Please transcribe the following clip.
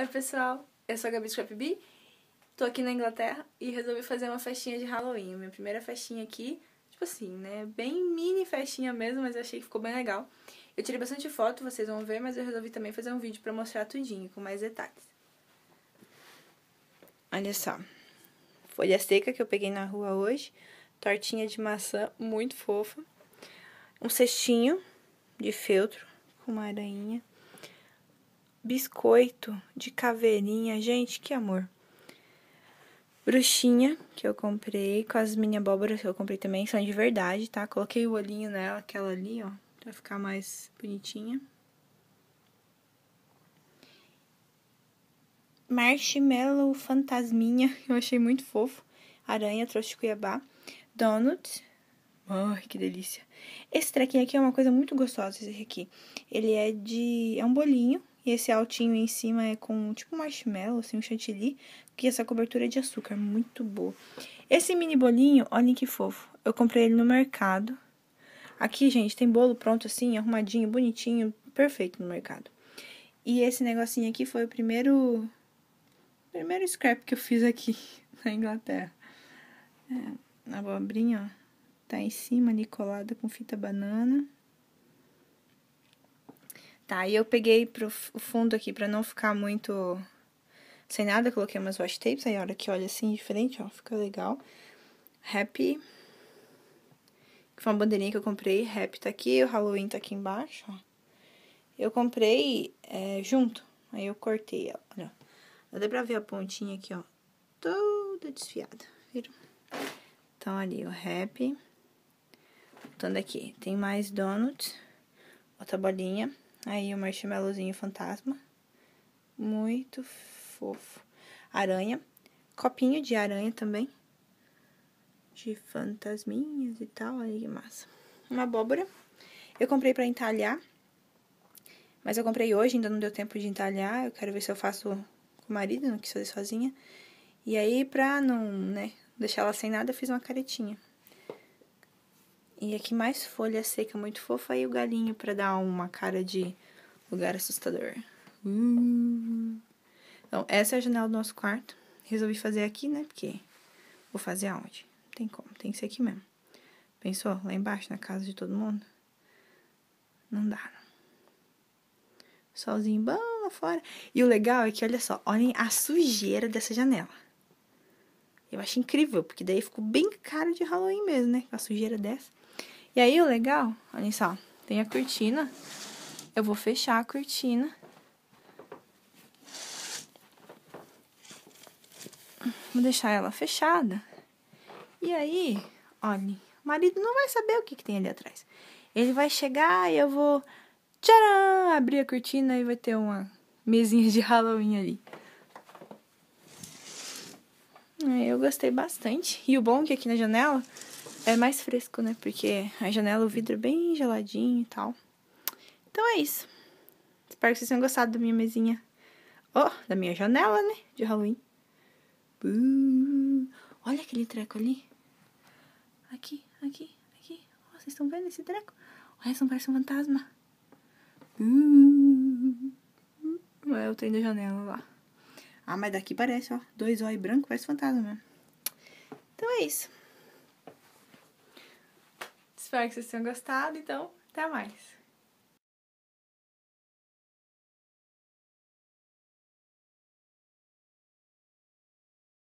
Oi, pessoal. Eu sou a Gabi Scrapbee. Tô aqui na Inglaterra e resolvi fazer uma festinha de Halloween. Minha primeira festinha aqui, tipo assim, né? Bem mini festinha mesmo, mas eu achei que ficou bem legal. Eu tirei bastante foto, vocês vão ver, mas eu resolvi também fazer um vídeo pra mostrar tudinho, com mais detalhes. Olha só. Folha seca que eu peguei na rua hoje. Tortinha de maçã, muito fofa. Um cestinho de feltro com uma aranha biscoito de caveirinha. Gente, que amor. Bruxinha, que eu comprei, com as mini abóboras que eu comprei também, são de verdade, tá? Coloquei o olhinho nela, aquela ali, ó, pra ficar mais bonitinha. Marshmallow Fantasminha, eu achei muito fofo. Aranha, trouxe de Cuiabá. Donut. Ai, que delícia. Esse trequinho aqui é uma coisa muito gostosa, esse aqui. Ele é de... é um bolinho e esse altinho em cima é com tipo marshmallow, assim, um chantilly. Que essa cobertura é de açúcar, muito boa. Esse mini bolinho, olhem que fofo. Eu comprei ele no mercado. Aqui, gente, tem bolo pronto assim, arrumadinho, bonitinho, perfeito no mercado. E esse negocinho aqui foi o primeiro primeiro scrap que eu fiz aqui na Inglaterra. É, a abobrinha, ó, tá em cima ali colada com fita banana. Tá, e eu peguei pro fundo aqui pra não ficar muito sem nada, coloquei umas wash tapes, aí a hora que olha assim, diferente, ó, fica legal. Happy, que foi uma bandeirinha que eu comprei, Happy tá aqui, o Halloween tá aqui embaixo, ó. Eu comprei é, junto, aí eu cortei ó, olha. Dá pra ver a pontinha aqui, ó, toda desfiada, viram? Então, ali o Happy. Voltando aqui, tem mais donuts, outra bolinha. Aí o marshmallowzinho fantasma. Muito fofo. Aranha. Copinho de aranha também. De fantasminhas e tal. Aí que massa. Uma abóbora. Eu comprei para entalhar. Mas eu comprei hoje, ainda não deu tempo de entalhar. Eu quero ver se eu faço com o marido, não quis fazer sozinha. E aí, pra não, né, deixar ela sem nada, eu fiz uma caretinha. E aqui mais folha seca muito fofa e é o galinho para dar uma cara de lugar assustador. Hum. Então, essa é a janela do nosso quarto. Resolvi fazer aqui, né? Porque vou fazer aonde? Não tem como, tem que ser aqui mesmo. Pensou? Lá embaixo, na casa de todo mundo? Não dá. Solzinho bom lá fora. E o legal é que, olha só, olhem a sujeira dessa janela. Eu acho incrível, porque daí ficou bem caro de Halloween mesmo, né? Com a sujeira dessa. E aí, o legal, olha só, tem a cortina. Eu vou fechar a cortina. Vou deixar ela fechada. E aí, olha, o marido não vai saber o que, que tem ali atrás. Ele vai chegar e eu vou tcharam, abrir a cortina e vai ter uma mesinha de Halloween ali. Eu gostei bastante. E o bom é que aqui na janela é mais fresco, né? Porque a janela, o vidro é bem geladinho e tal. Então é isso. Espero que vocês tenham gostado da minha mesinha. Oh, da minha janela, né? De Halloween. Uh, olha aquele treco ali. Aqui, aqui, aqui. Oh, vocês estão vendo esse treco? Olha, não parece um fantasma. Uh, uh, é o trem da janela lá. Ah, mas daqui parece, ó. Dois olhos brancos, parece fantasma mesmo. Então é isso. Espero que vocês tenham gostado, então, até mais!